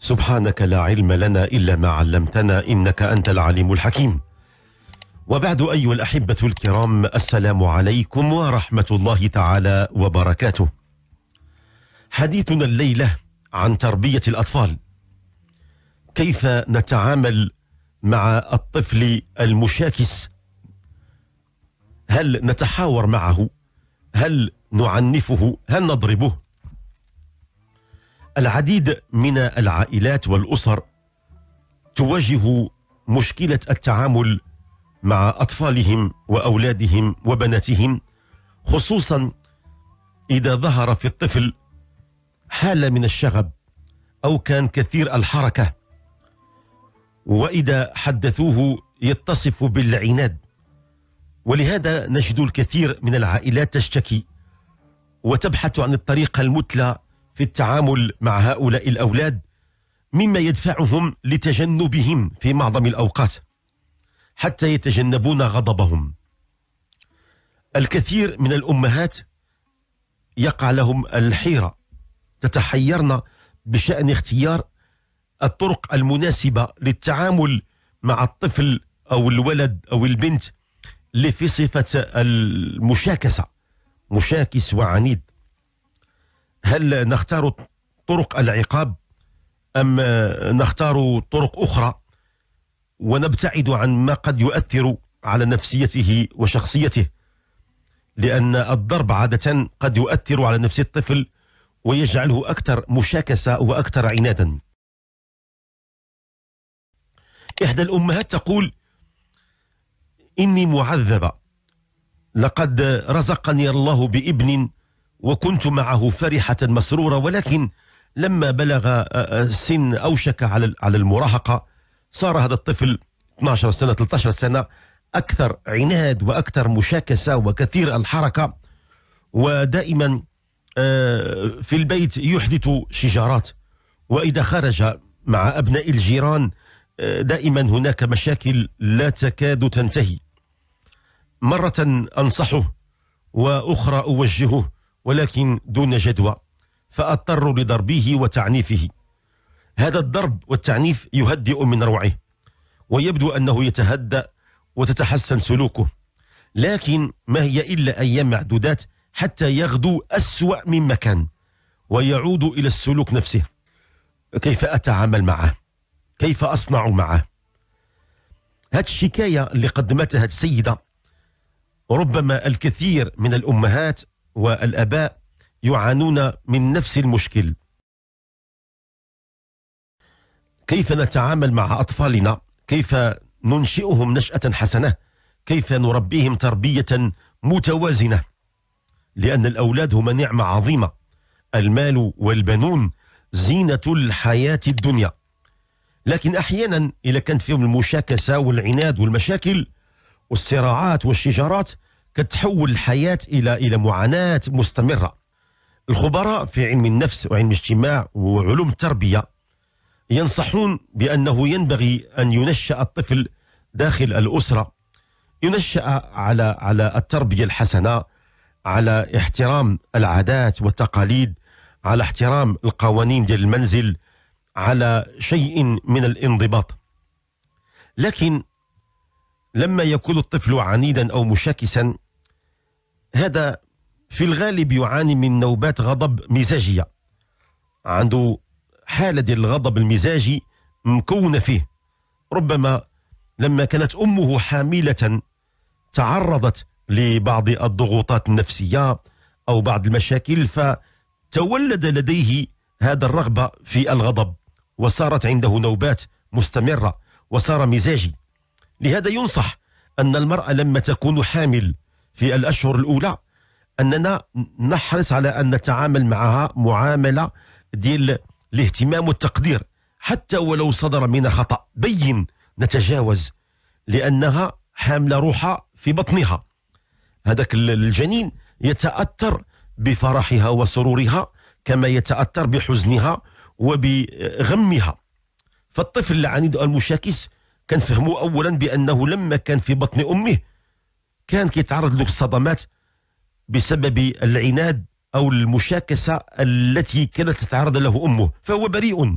سبحانك لا علم لنا إلا ما علمتنا إنك أنت العليم الحكيم وبعد أيها الأحبة الكرام السلام عليكم ورحمة الله تعالى وبركاته حديثنا الليلة عن تربية الأطفال كيف نتعامل مع الطفل المشاكس هل نتحاور معه هل نعنفه هل نضربه العديد من العائلات والأسر تواجه مشكلة التعامل مع أطفالهم وأولادهم وبناتهم خصوصا إذا ظهر في الطفل حالة من الشغب أو كان كثير الحركة وإذا حدثوه يتصف بالعناد ولهذا نجد الكثير من العائلات تشتكي وتبحث عن الطريقة المثلى في التعامل مع هؤلاء الأولاد مما يدفعهم لتجنبهم في معظم الأوقات حتى يتجنبون غضبهم الكثير من الأمهات يقع لهم الحيرة تتحيرن بشأن اختيار الطرق المناسبة للتعامل مع الطفل أو الولد أو البنت اللي في صفة المشاكسة مشاكس وعنيد هل نختار طرق العقاب أم نختار طرق أخرى ونبتعد عن ما قد يؤثر على نفسيته وشخصيته لأن الضرب عادة قد يؤثر على نفس الطفل ويجعله أكثر مشاكسة وأكثر عنادا إحدى الأمهات تقول إني معذبة لقد رزقني الله بابن وكنت معه فرحة مسرورة ولكن لما بلغ آه، آه، سن أوشك على على المراهقة صار هذا الطفل 12 سنة 13 سنة أكثر عناد وأكثر مشاكسة وكثير الحركة ودائما آه، في البيت يحدث شجارات وإذا خرج مع أبناء الجيران دائما هناك مشاكل لا تكاد تنتهي مرة أنصحه وأخرى أوجهه ولكن دون جدوى فأضطروا لضربه وتعنيفه هذا الضرب والتعنيف يهدئ من روعه ويبدو أنه يتهدأ وتتحسن سلوكه لكن ما هي إلا أيام معدودات حتى يغدو أسوأ مما كان ويعود إلى السلوك نفسه كيف أتعامل معه كيف أصنع معه هذه الشكاية اللي قدمتها السيدة ربما الكثير من الأمهات والآباء يعانون من نفس المشكل كيف نتعامل مع أطفالنا كيف ننشئهم نشأة حسنة كيف نربيهم تربية متوازنة لأن الأولاد هم نعمة عظيمة المال والبنون زينة الحياة الدنيا لكن أحيانا إذا كانت فيهم المشاكسة والعناد والمشاكل والصراعات والشجارات كتحول الحياه الى الى معاناه مستمره الخبراء في علم النفس وعلم الاجتماع وعلوم التربيه ينصحون بانه ينبغي ان ينشا الطفل داخل الاسره ينشا على على التربيه الحسنه على احترام العادات والتقاليد على احترام القوانين ديال المنزل على شيء من الانضباط لكن لما يكون الطفل عنيدا او مشاكسا هذا في الغالب يعاني من نوبات غضب مزاجية عنده حالة ديال الغضب المزاجي مكونة فيه ربما لما كانت أمه حاملة تعرضت لبعض الضغوطات النفسية أو بعض المشاكل فتولد لديه هذا الرغبة في الغضب وصارت عنده نوبات مستمرة وصار مزاجي لهذا ينصح أن المرأة لما تكون حامل في الأشهر الأولى أننا نحرص على أن نتعامل معها معاملة ديال الاهتمام والتقدير حتى ولو صدر منا خطأ بين نتجاوز لأنها حاملة روحها في بطنها هذاك الجنين يتأثر بفرحها وسرورها كما يتأثر بحزنها وبغمها فالطفل العنيد المشاكس كنفهموا أولا بأنه لما كان في بطن أمه كان كيتعرض لذوك الصدمات بسبب العناد أو المشاكسة التي كانت تتعرض له أمه فهو بريء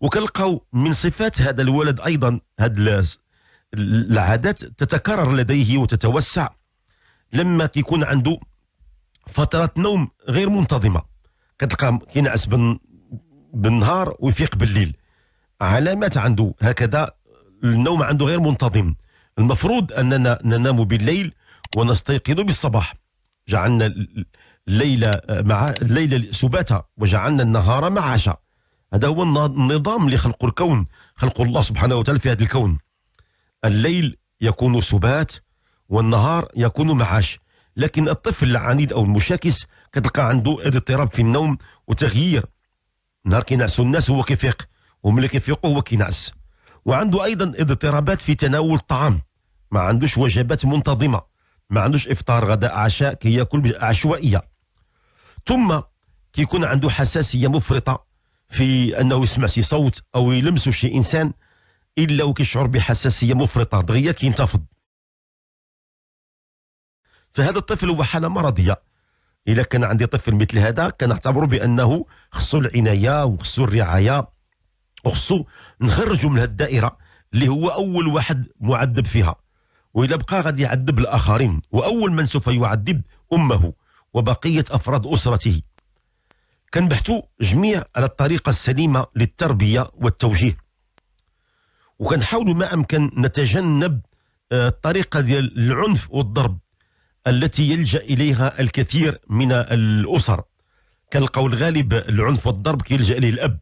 وكنلقاو من صفات هذا الولد أيضا هاد العادات تتكرر لديه وتتوسع لما كيكون عنده فترات نوم غير منتظمة كتلقى كينعس بالنهار ويفيق بالليل علامات عنده هكذا النوم عنده غير منتظم المفروض أننا ننام بالليل ونستيقظ بالصباح جعلنا الليل مع الليل سباتا وجعلنا النهار معاشا هذا هو النظام اللي خلق الكون خلق الله سبحانه وتعالى في هذا الكون الليل يكون سبات والنهار يكون معاش لكن الطفل العنيد او المشاكس كتلقى عنده اضطراب في النوم وتغيير نهار كينعسوا الناس هو كيفيق وملي كيفيقوا هو كينعس وعنده ايضا اضطرابات في تناول الطعام ما عندوش وجبات منتظمه ما عندوش افطار غداء عشاء كياكل كي عشوائيه ثم كيكون عنده حساسيه مفرطه في انه يسمع شي صوت او يلمس شي انسان الا وكيشعر بحساسيه مفرطه دغيا كينتفض فهذا الطفل هو حاله مرضيه إذا كان عندي طفل مثل هذا كنعتبر بانه خصو العنايه وخصو الرعايه وخصو نخرجه من هذه الدائره اللي هو اول واحد معذب فيها وإلا بقى غادي يعذب الآخرين وأول من سوف يعذب أمه وبقية أفراد أسرته كنبحثوا جميع على الطريقة السليمة للتربية والتوجيه وكنحاولوا ما أمكن نتجنب آه، الطريقة ديال العنف والضرب التي يلجأ إليها الكثير من الأسر كنلقاو الغالب العنف والضرب كيلجأ إليه الأب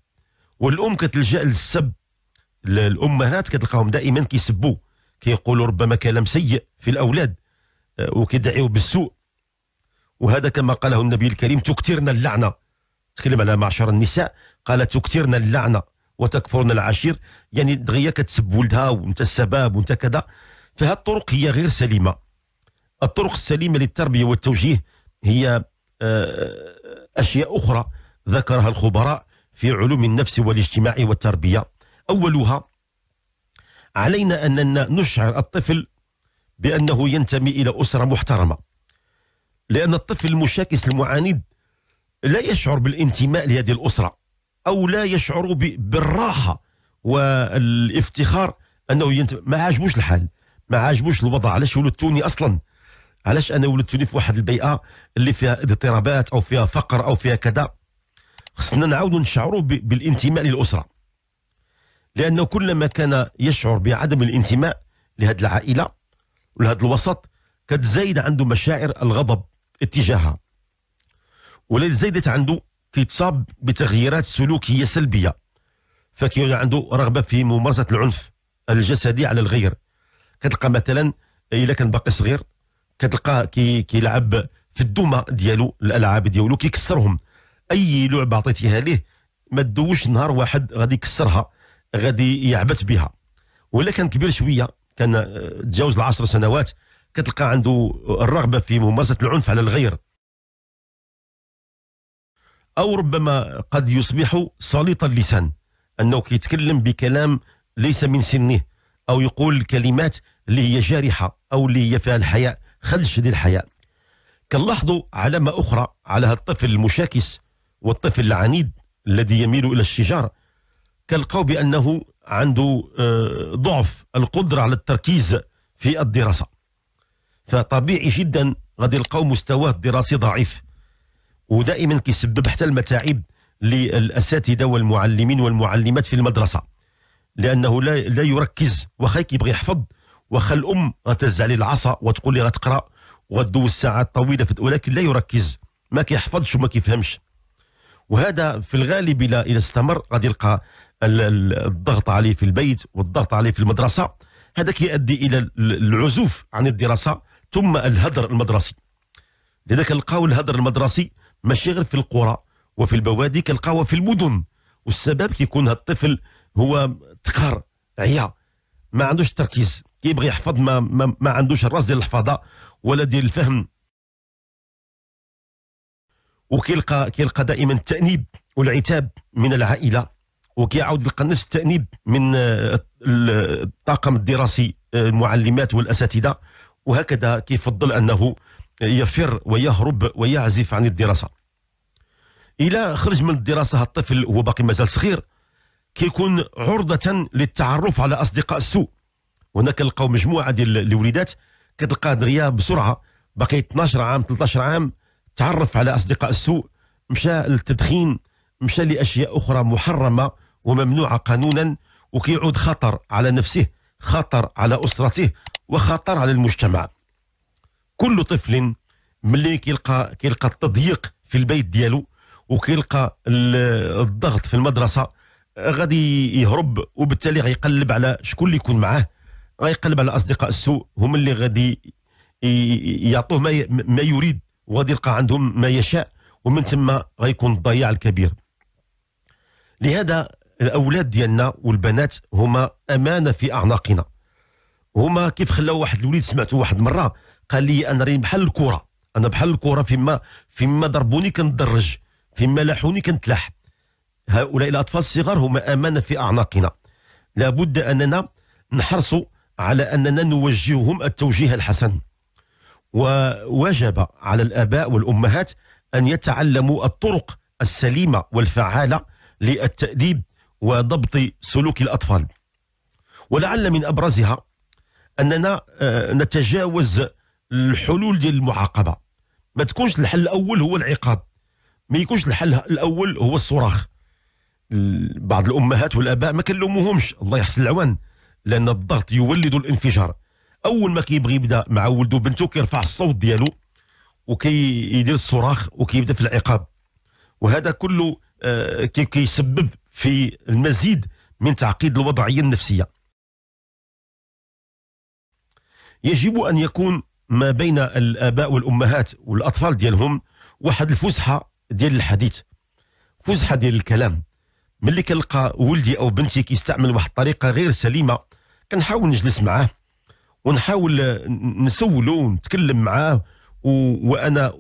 والأم كتلجأ للسب الأمهات كتلقاهم دائما كيسبوا كيقولوا ربما كلام سيء في الأولاد آه، وكيدعيوا بالسوء وهذا كما قاله النبي الكريم تكثرنا اللعنة تكلم على معشر النساء قال تكثرنا اللعنة وتكفرنا العشير يعني دغيا كتسب ولدها وانت السباب وانت كذا فهذه الطرق هي غير سليمة الطرق السليمة للتربية والتوجيه هي آه، أشياء أخرى ذكرها الخبراء في علوم النفس والاجتماع والتربية أولها علينا أننا نشعر الطفل بأنه ينتمي إلى أسرة محترمة لأن الطفل المشاكس المعاند لا يشعر بالانتماء لهذه الأسرة أو لا يشعر بالراحة والافتخار أنه ينتمي ما عاجبوش الحال ما عاجبوش الوضع علاش ولدتوني أصلا علاش أنا ولدتوني في واحد البيئة اللي فيها اضطرابات أو فيها فقر أو فيها كذا خصنا نعاودوا نشعروا بالانتماء للأسرة لأنه كلما كان يشعر بعدم الانتماء لهذه العائلة ولهذا الوسط كتزايد عنده مشاعر الغضب اتجاهها ولا زايدت عنده كيتصاب بتغييرات سلوكية سلبية فكيكون عنده رغبة في ممارسة العنف الجسدي على الغير كتلقى مثلا إلا كان باقي صغير كتلقى كي كيلعب في الدومة ديالو الألعاب ديالو كيكسرهم أي لعبة عطيتيها ليه ما تدوش نهار واحد غادي يكسرها غادي يعبث بها ولا كان كبير شويه كان آه، تجاوز العشر سنوات كتلقى عنده الرغبه في ممارسه العنف على الغير او ربما قد يصبح سليط اللسان انه كيتكلم بكلام ليس من سنه او يقول كلمات اللي هي جارحه او اللي هي فيها الحياء خدش للحياء كنلاحظوا علامه اخرى على هذا الطفل المشاكس والطفل العنيد الذي يميل الى الشجار كالقول بأنه عنده آه، ضعف القدرة على التركيز في الدراسة فطبيعي جدا غادي يلقاو مستواه الدراسي ضعيف ودائما كيسبب حتى المتاعب للاساتذه والمعلمين والمعلمات في المدرسه لانه لا لا يركز واخا كيبغي يحفظ واخا الام غتهز عليه العصا وتقول لي غتقرا وغدوز ساعات طويله ولكن لا يركز ما كيحفظش وما كيفهمش وهذا في الغالب الى استمر غادي يلقى الضغط عليه في البيت والضغط عليه في المدرسة هذا يؤدي إلى العزوف عن الدراسة ثم الهدر المدرسي لذلك القاو الهدر المدرسي ماشي غير في القرى وفي البوادي كنلقاوه في المدن والسبب كيكون الطفل هو تقهر عيا ما عندوش التركيز كيبغي يحفظ ما, ما, ما عندوش الراس ديال الحفاظه ولا ديال الفهم وكيلقى كيلقى دائما التانيب والعتاب من العائله وكيعاود يلقى نفس التانيب من آه، الطاقم الدراسي آه، المعلمات والاساتذه وهكذا كيفضل انه يفر ويهرب ويعزف عن الدراسه الى خرج من الدراسه الطفل هو باقي مازال صغير كيكون عرضه للتعرف على اصدقاء السوء هناك كنلقاو مجموعه ديال الوليدات كتلقى دريا بسرعه باقي 12 عام 13 عام تعرف على اصدقاء السوء مشى للتدخين مشى لاشياء اخرى محرمه وممنوعة قانونا وكيعود خطر على نفسه خطر على أسرته وخطر على المجتمع كل طفل ملي كيلقى كيلقى التضييق في البيت ديالو وكيلقى الضغط في المدرسه غادي يهرب وبالتالي غيقلب على شكون اللي يكون معاه غيقلب على اصدقاء السوء هم اللي غادي يعطوه ما, ما يريد وغادي يلقى عندهم ما يشاء ومن ثم غيكون الضياع الكبير لهذا الاولاد ديالنا والبنات هما امانه في اعناقنا هما كيف خلاو واحد الوليد سمعته واحد المره قال لي انا راني بحال الكره انا بحال الكره فيما فيما ضربوني كنتدرج فيما لاحوني كنتلاح هؤلاء الاطفال الصغار هما امانه في اعناقنا لابد اننا نحرصوا على اننا نوجههم التوجيه الحسن ووجب على الاباء والامهات ان يتعلموا الطرق السليمه والفعاله للتاديب وضبط سلوك الأطفال ولعل من أبرزها أننا آه، نتجاوز الحلول ديال المعاقبة ما تكونش الحل الأول هو العقاب ما يكونش الحل الأول هو الصراخ بعض الأمهات والآباء ما كنلوموهمش الله يحسن العوان لأن الضغط يولد الانفجار أول ما كيبغي يبدا مع ولده بنته كيرفع الصوت ديالو وكيدير الصراخ وكيبدا في العقاب وهذا كله آه، كيسبب في المزيد من تعقيد الوضعية النفسية يجب أن يكون ما بين الآباء والأمهات والأطفال ديالهم واحد الفسحة ديال الحديث فسحة ديال الكلام ملي كنلقى ولدي أو بنتي كيستعمل واحد الطريقة غير سليمة كنحاول نجلس معاه ونحاول نسولو ونتكلم معاه وانا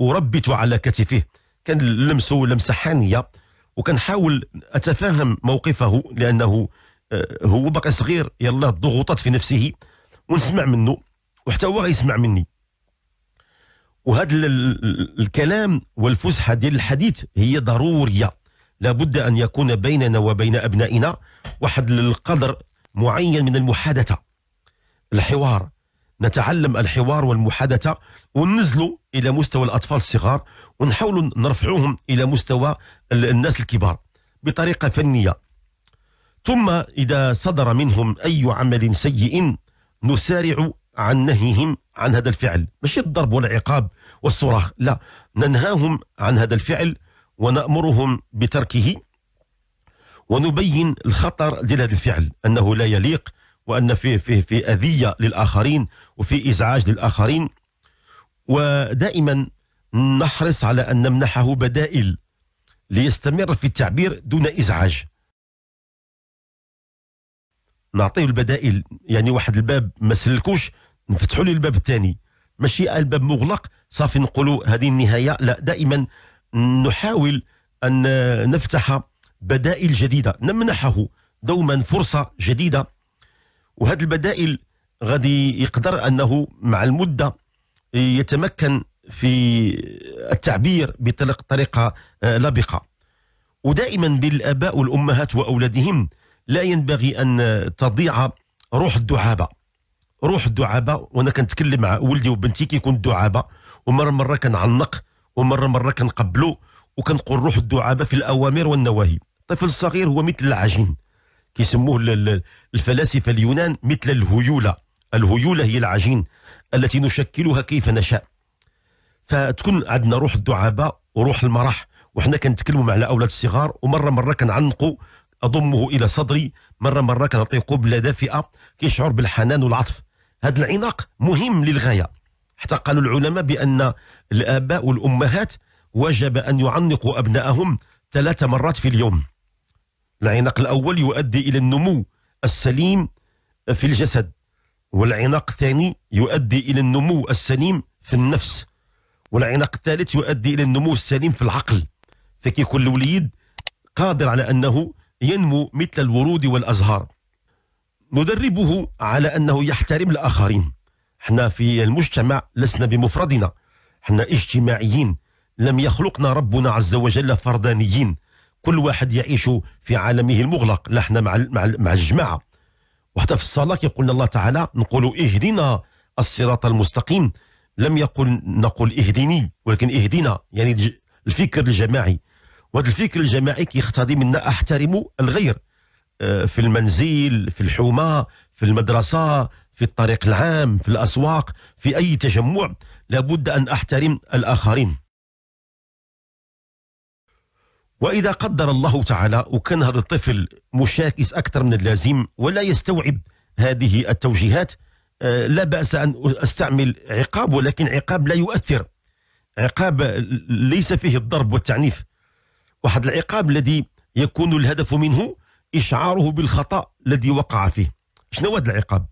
أربته على كتفه كنلمسو لمسه حانيه وكنحاول اتفهم موقفه لانه آه، هو باقي صغير يلاه الضغوطات في نفسه ونسمع منه وحتى هو غيسمع مني وهذا الكلام والفسحه ديال الحديث هي ضروريه لابد ان يكون بيننا وبين ابنائنا واحد القدر معين من المحادثه الحوار نتعلم الحوار والمحادثة وننزلوا إلى مستوى الأطفال الصغار ونحاولوا نرفعوهم إلى مستوى الناس الكبار بطريقة فنية ثم إذا صدر منهم أي عمل سيء نسارع عن نهيهم عن هذا الفعل مش الضرب والعقاب والصراخ لا ننهاهم عن هذا الفعل ونأمرهم بتركه ونبين الخطر ديال هذا الفعل أنه لا يليق وأن فيه فيه في أذية للآخرين وفي إزعاج للآخرين ودائما نحرص على أن نمنحه بدائل ليستمر في التعبير دون إزعاج نعطيه البدائل يعني واحد الباب ما سلكوش نفتحوا لي الباب الثاني ماشي الباب مغلق صافي نقولوا هذه النهاية لا دائما نحاول أن نفتح بدائل جديدة نمنحه دوما فرصة جديدة وهاد البدائل غادي يقدر أنه مع المدة يتمكن في التعبير بطريقة آه، لبقة ودائما بالآباء والأمهات وأولادهم لا ينبغي أن تضيع روح الدعابة روح الدعابة وأنا كنتكلم مع ولدي وبنتي كيكون الدعابة ومرة مرة كنعنق ومرة مرة كنقبلو وكنقول روح الدعابة في الأوامر والنواهي الطفل الصغير هو مثل العجين كيسموه الفلاسفة اليونان مثل الهيولة الهيولة هي العجين التي نشكلها كيف نشاء فتكون عندنا روح الدعابة وروح المرح وحنا كنتكلموا مع الاولاد الصغار ومرة مرة كنعنقوا أضمه إلى صدري مرة مرة كنعطيه قبلة دافئة كيشعر بالحنان والعطف هذا العناق مهم للغاية حتى قالوا العلماء بأن الآباء والأمهات وجب أن يعنقوا أبنائهم ثلاث مرات في اليوم العناق الأول يؤدي إلى النمو السليم في الجسد والعناق الثاني يؤدي إلى النمو السليم في النفس والعناق الثالث يؤدي إلى النمو السليم في العقل فكيكون الوليد قادر على أنه ينمو مثل الورود والأزهار ندربه على أنه يحترم الآخرين احنا في المجتمع لسنا بمفردنا احنا اجتماعيين لم يخلقنا ربنا عز وجل فردانيين كل واحد يعيش في عالمه المغلق لحنا مع مع الجماعه وحتى في الصلاه يقول الله تعالى نقول اهدنا الصراط المستقيم لم يقل نقول اهدني ولكن اهدنا يعني الفكر الجماعي وهذا الفكر الجماعي كيختضي منا احترم الغير آه، في المنزل في الحومه في المدرسه في الطريق العام في الاسواق في اي تجمع لابد ان احترم الاخرين وإذا قدر الله تعالى وكان هذا الطفل مشاكس أكثر من اللازم ولا يستوعب هذه التوجيهات آه، لا بأس أن أستعمل عقاب ولكن عقاب لا يؤثر عقاب ليس فيه الضرب والتعنيف واحد العقاب الذي يكون الهدف منه إشعاره بالخطأ الذي وقع فيه شنو هذا العقاب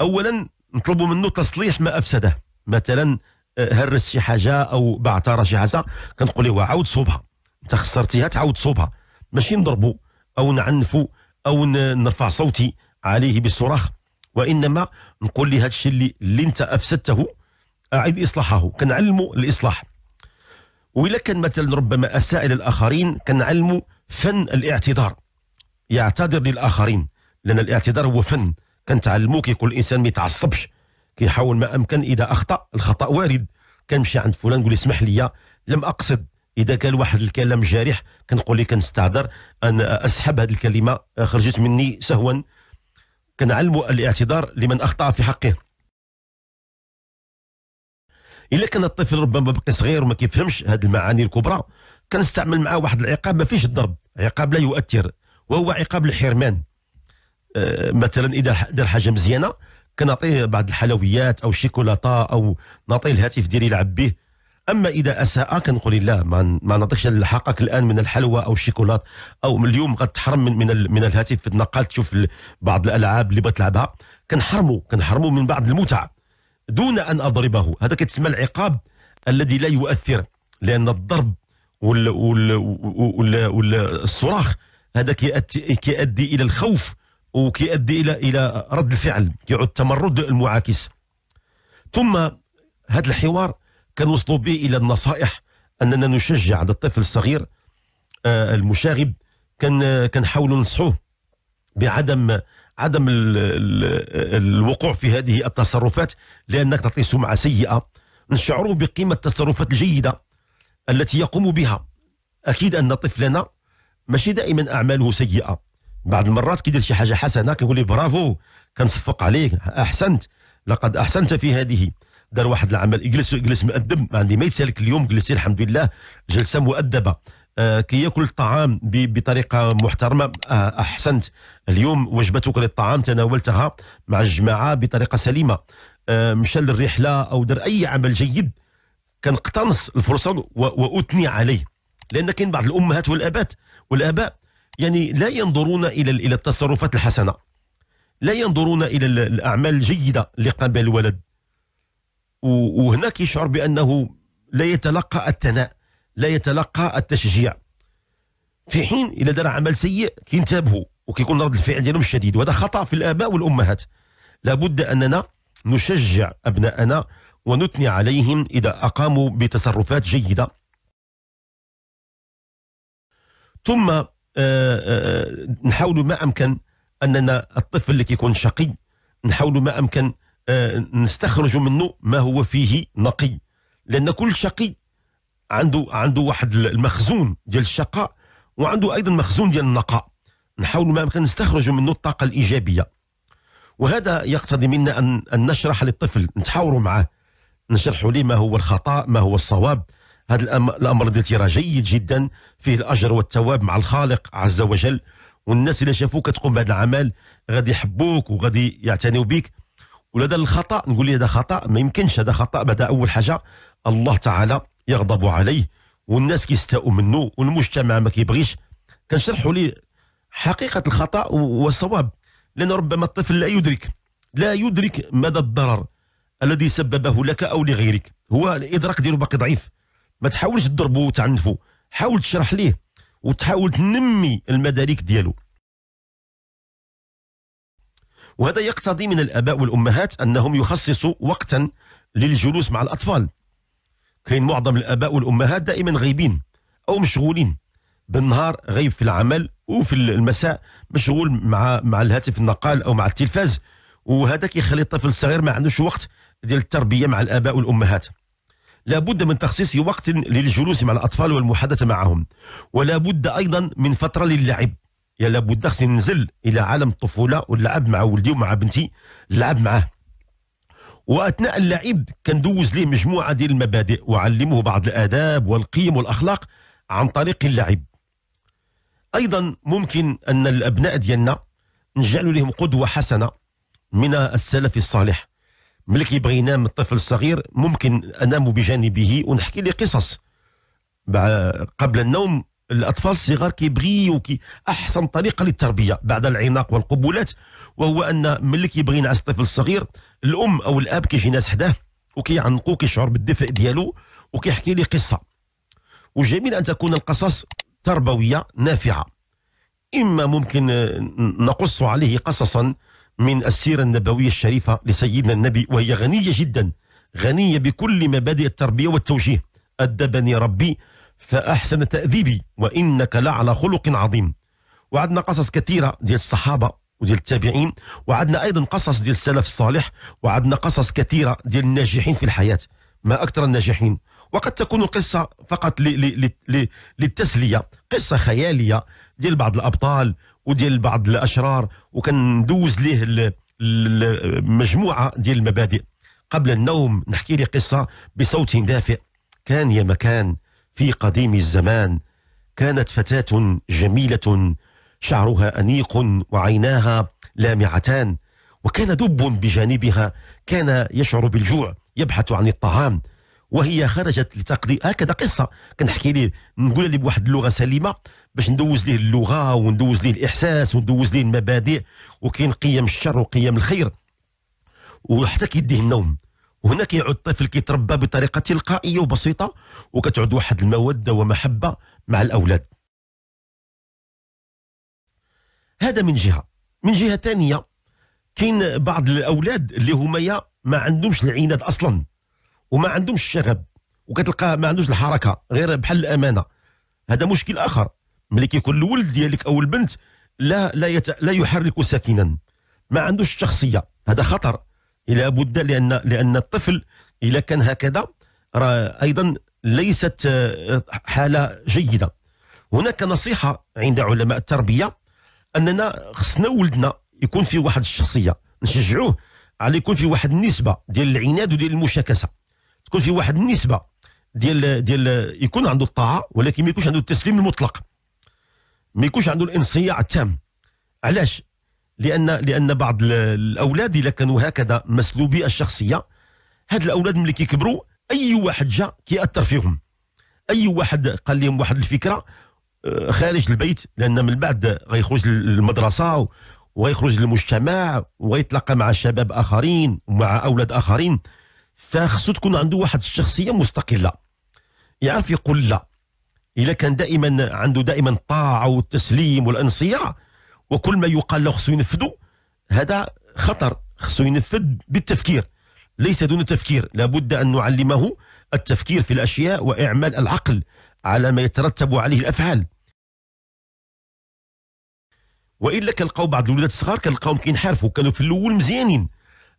أولا نطلب منه تصليح ما أفسده مثلا آه، هرس شي حاجة أو بعتر شي حاجة كنقول له عاود صوبها انت خسرتيها تعاود تصوبها ماشي نضربو او نعنفو او نرفع صوتي عليه بالصراخ وانما نقول لي هذا الشيء اللي, اللي انت افسدته اعد اصلاحه كنعلمو الاصلاح وإلا كان مثلا ربما اساء الى الاخرين كنعلمو فن الاعتذار يعتذر للاخرين لان الاعتذار هو فن كنتعلمو كيقول الانسان ما يتعصبش كيحاول ما امكن اذا اخطا الخطا وارد كنمشي عند فلان نقول اسمح لي لم اقصد اذا كان واحد الكلام جارح كنقول لك كنستعذر ان اسحب هذه الكلمه آه، خرجت مني سهوا كنعلم الاعتذار لمن اخطا في حقه الا كان الطفل ربما بقي صغير وما كيفهمش هذه المعاني الكبرى كنستعمل معاه واحد العقاب ما فيش الضرب عقاب لا يؤثر وهو عقاب الحرمان أه مثلا اذا دار حاجه مزيانه كنعطيه بعض الحلويات او شيكولاته او نعطيه الهاتف ديالي يلعب به اما اذا اساء كنقول لا ما, ما نعطيكش حقك الان من الحلوى او الشيكولات او اليوم غتحرم من من, من الهاتف في النقال تشوف بعض الالعاب اللي بغات تلعبها كنحرمو كنحرمو من بعض المتع دون ان اضربه هذا كتسمى العقاب الذي لا يؤثر لان الضرب وال وال وال والصراخ هذا كيؤدي الى الخوف وكيؤدي الى الى رد الفعل كيعود تمرد المعاكس ثم هذا الحوار كان وصلوا به إلى النصائح أننا نشجع هذا الطفل الصغير آه، المشاغب كان كنحاولوا ننصحوه بعدم عدم الوقوع في هذه التصرفات لأنك تعطي سمعة سيئة نشعر بقيمة التصرفات الجيدة التي يقوم بها أكيد أن طفلنا ماشي دائما أعماله سيئة بعض المرات كيدير شي حاجة حسنة كنقول برافو كنصفق عليك أحسنت لقد أحسنت في هذه دار واحد العمل اجلس اجلس مؤدب ما عندي ما يتسالك اليوم جلسي الحمد لله جلسه مؤدبه آه كي ياكل الطعام بطريقه محترمه آه احسنت اليوم وجبتك للطعام تناولتها مع الجماعه بطريقه سليمه آه مشى للرحله او دار اي عمل جيد كنقتنص الفرصه واثني عليه لان كاين بعض الامهات والابات والاباء يعني لا ينظرون الى الى التصرفات الحسنه لا ينظرون الى الاعمال الجيده اللي قام بها الولد وهنا كيشعر بانه لا يتلقى الثناء لا يتلقى التشجيع في حين اذا دار عمل سيء كينتابه وكيكون رد الفعل ديالهم الشديد وهذا خطا في الاباء والامهات لابد اننا نشجع ابناءنا ونثني عليهم اذا اقاموا بتصرفات جيده ثم آه، آه، نحاول ما امكن اننا الطفل اللي كيكون شقي نحاول ما امكن آه، نستخرج منه ما هو فيه نقي لان كل شقي عنده عنده واحد المخزون ديال الشقاء وعنده ايضا مخزون ديال النقاء نحاول ما امكن نستخرج منه الطاقه الايجابيه وهذا يقتضي منا ان ان نشرح للطفل نتحاوروا معه نشرحوا ليه ما هو الخطا ما هو الصواب هذا الامر الذي راه جيد جدا فيه الاجر والثواب مع الخالق عز وجل والناس اللي شافوك تقوم بهذا العمل غادي يحبوك وغادي يعتنيوا بك ولا هذا الخطا نقول لي هذا خطا ما يمكنش هذا خطا بعد اول حاجه الله تعالى يغضب عليه والناس كيستاءوا منه والمجتمع ما كيبغيش كنشرحوا لي حقيقه الخطا والصواب لان ربما الطفل لا يدرك لا يدرك مدى الضرر الذي سببه لك او لغيرك هو الادراك ديالو باقي ضعيف ما تحاولش تضربه وتعنفه حاول تشرح ليه وتحاول تنمي المدارك ديالو وهذا يقتضي من الآباء والأمهات أنهم يخصصوا وقتا للجلوس مع الأطفال كاين معظم الآباء والأمهات دائما غايبين أو مشغولين بالنهار غايب في العمل وفي المساء مشغول مع مع الهاتف النقال أو مع التلفاز وهذا كيخلي الطفل الصغير ما عندوش وقت ديال التربية مع الآباء والأمهات لابد من تخصيص وقت للجلوس مع الأطفال والمحادثة معهم ولا بد أيضا من فترة للعب يا لابد خصني ننزل الى عالم الطفوله ونلعب مع ولدي ومع بنتي نلعب معاه واثناء اللعب كندوز ليه مجموعه ديال المبادئ وعلمه بعض الاداب والقيم والاخلاق عن طريق اللعب ايضا ممكن ان الابناء ديالنا نجعل لهم قدوه حسنه من السلف الصالح ملي كيبغي ينام الطفل الصغير ممكن انام بجانبه ونحكي له قصص قبل النوم الاطفال الصغار كيبغيو كي احسن طريقه للتربيه بعد العناق والقبولات وهو ان ملي كيبغي ينعس الطفل الصغير الام او الاب كيجي ناس حداه وكيعنقو كيشعر بالدفء ديالو وكيحكي لي قصه وجميل ان تكون القصص تربويه نافعه اما ممكن نقص عليه قصصا من السيره النبويه الشريفه لسيدنا النبي وهي غنيه جدا غنيه بكل مبادئ التربيه والتوجيه ادبني ربي فأحسن تأديبي وإنك لعلى خلق عظيم وعدنا قصص كثيرة ديال الصحابة وديال التابعين وعدنا أيضا قصص ديال السلف الصالح وعدنا قصص كثيرة ديال الناجحين في الحياة ما أكثر الناجحين وقد تكون القصة فقط للتسلية قصة خيالية ديال بعض الأبطال وديال بعض الأشرار وكندوز ليه مجموعة ديال المبادئ قبل النوم نحكي لي قصة بصوت دافئ كان يا مكان في قديم الزمان كانت فتاة جميلة شعرها أنيق وعيناها لامعتان وكان دب بجانبها كان يشعر بالجوع يبحث عن الطعام وهي خرجت لتقضي هكذا قصه كنحكي ليه نقول ليه بواحد اللغه سليمه باش ندوز ليه اللغه وندوز ليه الاحساس وندوز ليه المبادئ وكاين قيم الشر وقيم الخير وحتى كيديه النوم وهنا كيعود الطفل كيتربى بطريقه تلقائيه وبسيطه وكتعود واحد الموده ومحبه مع الاولاد هذا من جهه من جهه ثانيه كاين بعض الاولاد اللي هما ما عندهمش العناد اصلا وما عندهمش الشغب وكتلقى ما عندوش الحركه غير بحال الامانه هذا مشكل اخر ملي كيكون الولد ديالك او البنت لا لا يت... لا يحرك ساكنا ما عندوش الشخصيه هذا خطر إلى بد لأن لأن الطفل إذا كان هكذا راه أيضا ليست آه، حالة جيدة هناك نصيحة عند علماء التربية أننا خصنا ولدنا يكون في واحد الشخصية نشجعوه على يكون في واحد النسبة ديال العناد وديال المشاكسة تكون في واحد النسبة ديال ديال يكون عنده الطاعة ولكن ما يكونش عنده التسليم المطلق ما يكونش عنده الانصياع التام علاش لأن لأن بعض الأولاد إذا كانوا هكذا مسلوبي الشخصية هاد الأولاد ملي كيكبروا أي واحد جا كيأثر فيهم أي واحد قال لهم واحد الفكرة آه، خارج البيت لأن من بعد غيخرج للمدرسة ويخرج للمجتمع ويتلاقى مع شباب آخرين ومع أولاد آخرين فخصو تكون عنده واحد الشخصية مستقلة يعرف يقول لا إذا كان دائما عنده دائما الطاعة والتسليم والأنصياع وكل ما يقال له خصو ينفذوا هذا خطر خصو ينفذ بالتفكير ليس دون تفكير لابد أن نعلمه التفكير في الأشياء وإعمال العقل على ما يترتب عليه الأفعال والا كنلقاو بعض الولادات الصغار كنلقاهم كينحرفوا كانوا في الاول مزيانين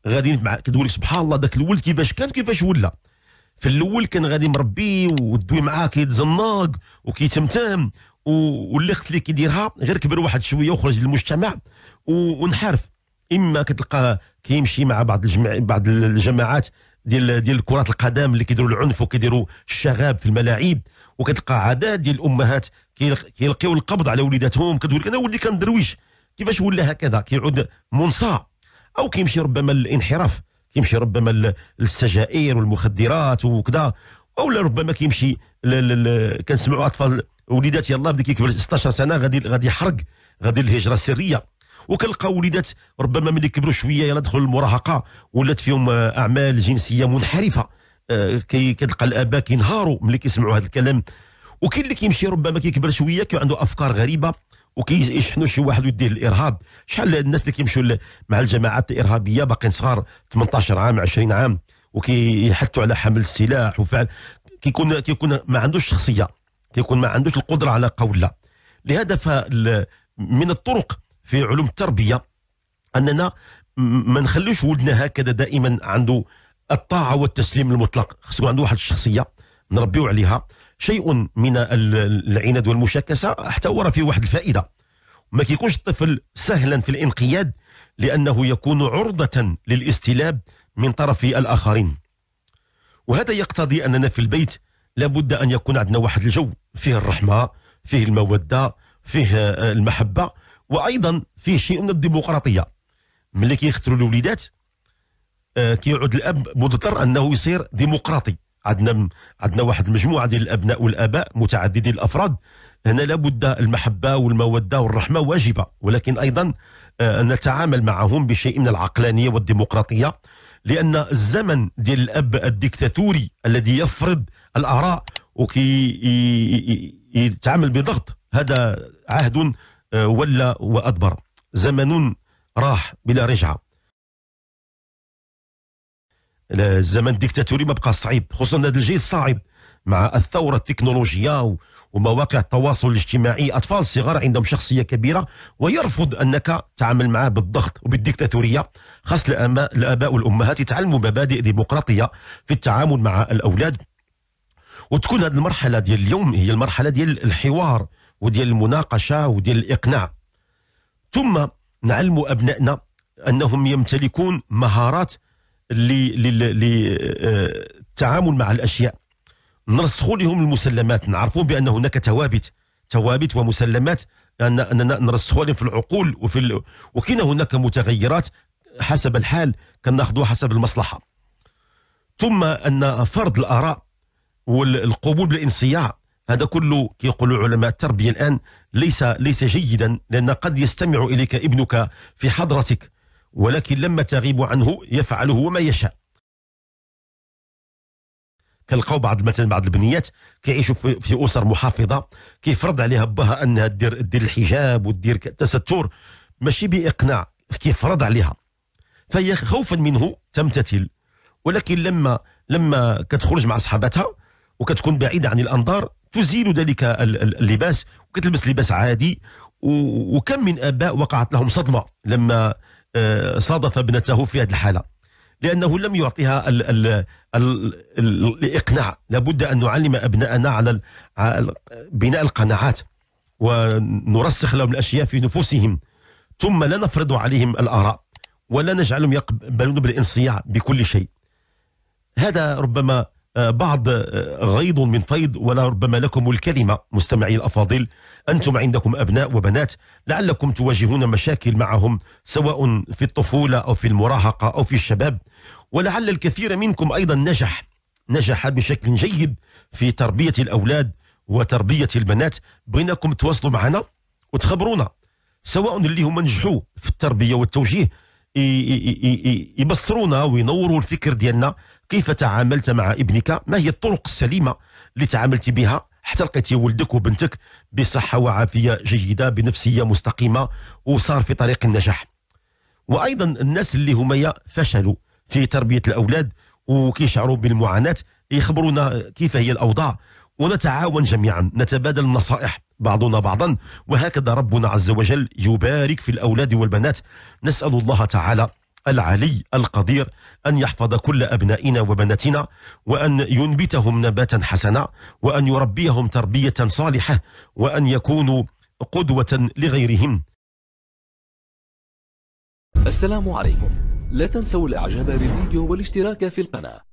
غاديين مع كتقول سبحان الله ذاك الولد كيفاش كان كيفاش ولا في الاول كان غادي مربي والدوي معاه كيتزنق وكيتمتم والاخت اللي كيديرها غير كبر واحد شويه وخرج للمجتمع ونحارف اما كتلقاه كيمشي مع بعض الجمع... بعض الجماعات ديال ديال كره القدم اللي كيديروا العنف وكيديروا الشغاب في الملاعب وكتلقى عدد ديال الامهات كيلقيو القبض على وليداتهم كتقول لك انا ولدي كان درويش كيفاش ولا هكذا كيعود منصاع او كيمشي ربما للانحراف كيمشي ربما للسجائر والمخدرات وكذا او ربما كيمشي كنسمعوا اطفال وليدات يلاه بديك يكبر 16 سنه غادي غادي يحرق غادي الهجره السريه وكنلقاو وليدات ربما ملي كبروا شويه يلا دخلوا المراهقه ولات فيهم آه، اعمال جنسيه منحرفه آه، كي كتلقى الاباء كينهاروا ملي كيسمعوا هذا الكلام وكاين اللي كيمشي ربما كيكبر شويه كي عنده افكار غريبه وكيشحنوا شي واحد ويديه للارهاب شحال الناس اللي كيمشيو مع الجماعات الارهابيه باقيين صغار 18 عام 20 عام وكيحثوا على حمل السلاح وفعل كيكون كيكون ما عندوش شخصيه يكون ما عندوش القدرة على قول لا لهذا من الطرق في علوم التربية أننا ما نخلوش ولدنا هكذا دائما عنده الطاعة والتسليم المطلق خصو عنده واحد الشخصية نربيو عليها شيء من العناد والمشاكسة حتى ورا فيه واحد الفائدة ما كيكونش الطفل سهلا في الانقياد لأنه يكون عرضة للاستلاب من طرف الآخرين وهذا يقتضي أننا في البيت لابد أن يكون عندنا واحد الجو فيه الرحمة فيه المودة فيه آه، المحبة وأيضا فيه شيء من الديمقراطية ملي كيختروا الوليدات آه، كيعود الأب مضطر أنه يصير ديمقراطي عندنا عندنا واحد المجموعه ديال الابناء والاباء متعددي الافراد هنا لابد المحبه والموده والرحمه واجبه ولكن ايضا ان آه، نتعامل معهم بشيء من العقلانيه والديمقراطيه لان الزمن ديال الاب الديكتاتوري الذي يفرض الاراء وكي يتعامل بضغط هذا عهد آه، ولا وادبر زمن راح بلا رجعه الزمن الديكتاتوري ما بقى صعيب خصوصا هذا الجيل صعب مع الثوره التكنولوجيه ومواقع التواصل الاجتماعي اطفال صغار عندهم شخصيه كبيره ويرفض انك تعامل معه بالضغط وبالديكتاتوريه خاص الاباء والامهات يتعلموا مبادئ ديمقراطيه في التعامل مع الاولاد وتكون هذه المرحله ديال اليوم هي المرحله ديال الحوار وديال المناقشه وديال الاقناع ثم نعلم ابنائنا انهم يمتلكون مهارات للتعامل آه، مع الاشياء نرسخوا لهم المسلمات نعرفوا بان هناك توابت توابت ومسلمات اننا نرسخ لهم في العقول وفي وكاين هناك متغيرات حسب الحال كناخذوها حسب المصلحه ثم ان فرض الاراء والقبول بالانصياع هذا كله كيقولوا علماء التربيه الان ليس ليس جيدا لان قد يستمع اليك ابنك في حضرتك ولكن لما تغيب عنه يفعله وما يشاء كنلقاو بعض مثلا بعض البنيات كيعيشوا في, في اسر محافظه كيفرض عليها باها انها دير دير الحجاب ودير التستر ماشي باقناع كيفرض عليها فهي خوفا منه تمتثل ولكن لما لما كتخرج مع صحابتها وكتكون بعيدة عن الأنظار تزيل ذلك اللباس وكتلبس لباس عادي وكم من اباء وقعت لهم صدمه لما آه، صادف ابنته في هذه الحاله لانه لم يعطيها الـ الـ الـ الاقناع لابد ان نعلم أبناءنا على بناء القناعات ونرسخ لهم الاشياء في نفوسهم ثم لا نفرض عليهم الاراء ولا نجعلهم يقبلون بالانصياع بكل شيء هذا ربما آه، بعض آه، غيض من فيض ولا ربما لكم الكلمة مستمعي الأفاضل أنتم عندكم أبناء وبنات لعلكم تواجهون مشاكل معهم سواء في الطفولة أو في المراهقة أو في الشباب ولعل الكثير منكم أيضا نجح نجح بشكل جيد في تربية الأولاد وتربية البنات بغيناكم تواصلوا معنا وتخبرونا سواء اللي هم نجحوا في التربية والتوجيه يبصرونا وينوروا الفكر ديالنا كيف تعاملت مع ابنك ما هي الطرق السليمه اللي تعاملت بها حتى لقيتي ولدك وبنتك بصحه وعافيه جيده بنفسيه مستقيمه وصار في طريق النجاح وايضا الناس اللي هما فشلوا في تربيه الاولاد وكيشعروا بالمعاناه يخبرونا كيف هي الاوضاع ونتعاون جميعا نتبادل النصائح بعضنا بعضا وهكذا ربنا عز وجل يبارك في الأولاد والبنات نسأل الله تعالى العلي القدير أن يحفظ كل أبنائنا وبناتنا وأن ينبتهم نباتا حسنا وأن يربيهم تربية صالحة وأن يكونوا قدوة لغيرهم السلام عليكم لا تنسوا الإعجاب بالفيديو والاشتراك في القناة